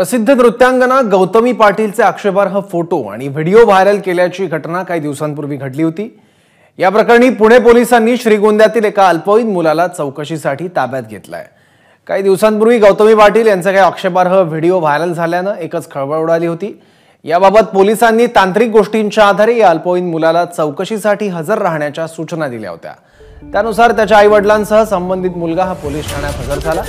प्रसिद्ध नृत्यांगना गौतमी पाटीलचे आक्षेपार्ह फोटो आणि व्हिडिओ व्हायरल केल्याची घटना काही दिवसांपूर्वी घडली होती या प्रकरणी पुणे पोलिसांनी श्रीगोंद्यातील एका अल्पवयीन मुलाला चौकशीसाठी ताब्यात घेतलाय काही दिवसांपूर्वी गौतमी पाटील यांचा काही आक्षेपार्ह व्हिडिओ व्हायरल झाल्यानं एकच खळबळ उडाली होती याबाबत पोलिसांनी तांत्रिक गोष्टींच्या आधारे या अल्पवयीन मुलाला चौकशीसाठी हजर राहण्याच्या सूचना दिल्या होत्या त्यानुसार त्याच्या आईवडिलांसह संबंधित मुलगा हा पोलीस ठाण्यात हजर झाला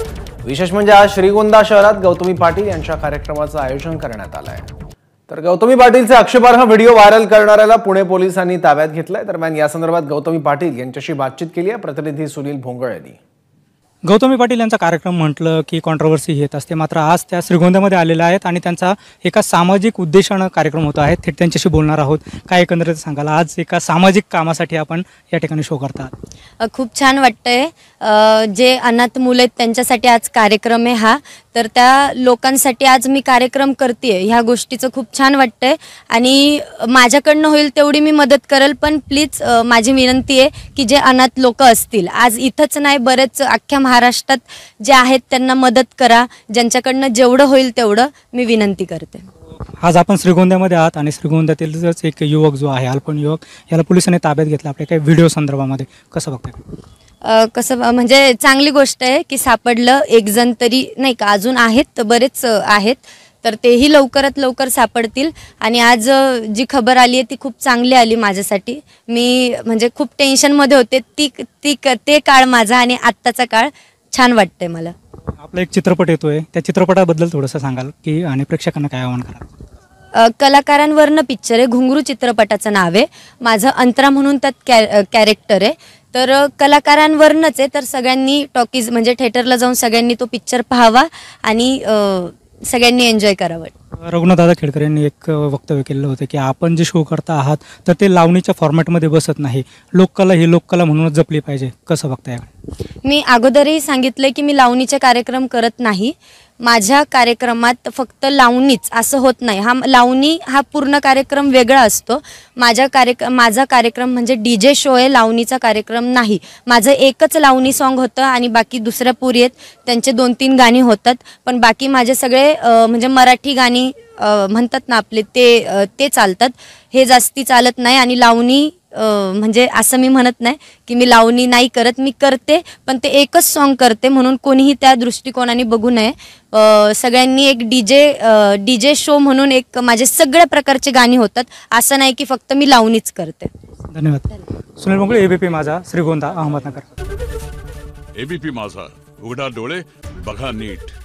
विशेष म्हणजे आज श्रीगोंदा शहरात गौतमी पाटील यांच्या कार्यक्रमाचं आयोजन करण्यात आलं आहे तर गौतमी पाटीलचे आक्षेपार्ह व्हिडिओ व्हायरल करणाऱ्याला पुणे पोलिसांनी ताब्यात घेतलाय दरम्यान यासंदर्भात गौतमी पाटील यांच्याशी बातचीत केली आहे प्रतिनिधी सुनील भोंगळ यांनी गौतमी पाटील यांचा कार्यक्रम म्हटलं की कॉन्ट्रोवर्सी येत असते मात्र आज त्या श्रीगोंद्यामध्ये आलेल्या आहेत आणि त्यांचा एका सामाजिक उद्देशानं कार्यक्रम होत आहे थेट त्यांच्याशी बोलणार आहोत काय एकंदरीत सांगाल आज एका सामाजिक कामासाठी आपण या ठिकाणी शो करतात खूप छान वाटतंय जे अनाथ मुलं आहेत त्यांच्यासाठी आज कार्यक्रम आहे हा तर त्या लोकांसाठी आज मी कार्यक्रम करते ह्या गोष्टीचं खूप छान वाटतंय आणि माझ्याकडनं होईल तेवढी मी मदत करेल पण प्लीज माझी विनंती आहे की जे अनाथ लोक असतील आज इथंच नाही बरेच अख्ख्या महाराष्ट्रात जे आहेत त्यांना मदत करा ज्यांच्याकडनं जेवढं होईल तेवढं मी विनंती करते आज आपण श्रीगोंद्यामध्ये आहात आणि श्रीगोंद्यातीलच एक युवक जो आहे अल्पन युवक याला पोलिसांनी ताब्यात घेतला आपल्या काही व्हिडिओ संदर्भामध्ये कसं बघताय कसं म्हणजे चांगली गोष्ट आहे की सापडलं एक जण तरी नाही का अजून आहेत तर बरेच आहेत तर तेही लवकरात लवकर सापडतील आणि आज जी खबर आली आहे ती खूप चांगली आली माझ्यासाठी मी म्हणजे खूप टेन्शनमध्ये होते ती ती ते काळ माझा आणि आत्ताचा काळ छान वाटतंय मला आपला एक चित्रपट येतोय त्या चित्रपटाबद्दल थोडंसं सांगाल की आणि प्रेक्षकांना काय आवाहन करा कलाकारांवरनं पिक्चर आहे घुंगरू चित्रपटाचं नाव आहे माझं अंतरा म्हणून त्यात कॅ कॅरेक्टर आहे तर कलाकारांवरनच आहे तर सगळ्यांनी टॉकीज म्हणजे थिएटरला जाऊन सगळ्यांनी तो पिक्चर पाहावा आणि सगळ्यांनी एन्जॉय करावं रघुनाथदा खेडकर यांनी एक वक्तव्य केलं होतं की आपण जे शो करता आहात तर ते लावणीच्या फॉर्मॅटमध्ये बसत नाही लोककला ही लोककला म्हणूनच जपली पाहिजे कसं बघताय मी अगोदरही सांगितलं की मी लावणीचे कार्यक्रम करत नाही माझ्या कार्यक्रमात फक्त लावणीच असं होत नाही हा लावणी हा पूर्ण कार्यक्रम वेगळा असतो माझ्या कार्यक माझा कार्यक्रम म्हणजे डी जे शो आहे लावणीचा कार्यक्रम नाही माझं एकच लावणी सॉन्ग होतं आणि बाकी दुसऱ्या पुरी आहेत त्यांचे दोन तीन गाणी होतात पण बाकी माझे सगळे म्हणजे मराठी गाणी म्हणतात ना आपले ते ते चालतात हे जास्ती चालत नाही आणि लावणी म्हणजे असं मी म्हणत नाही की मी लावणी नाही करत मी करते पण ते एकच सॉन्ग करते म्हणून कोणीही त्या दृष्टिकोनाने बघू नये सगळ्यांनी एक D J D J show म्हणून एक माझे सगळ्या प्रकारचे गाणी होतात असं नाही की फक्त मी लावणीच करते धन्यवाद सुनील मंगळे एबीपी माझा श्रीगोंदा अहमदनगर एबीपी माझा उघडा डोळे बघा नीट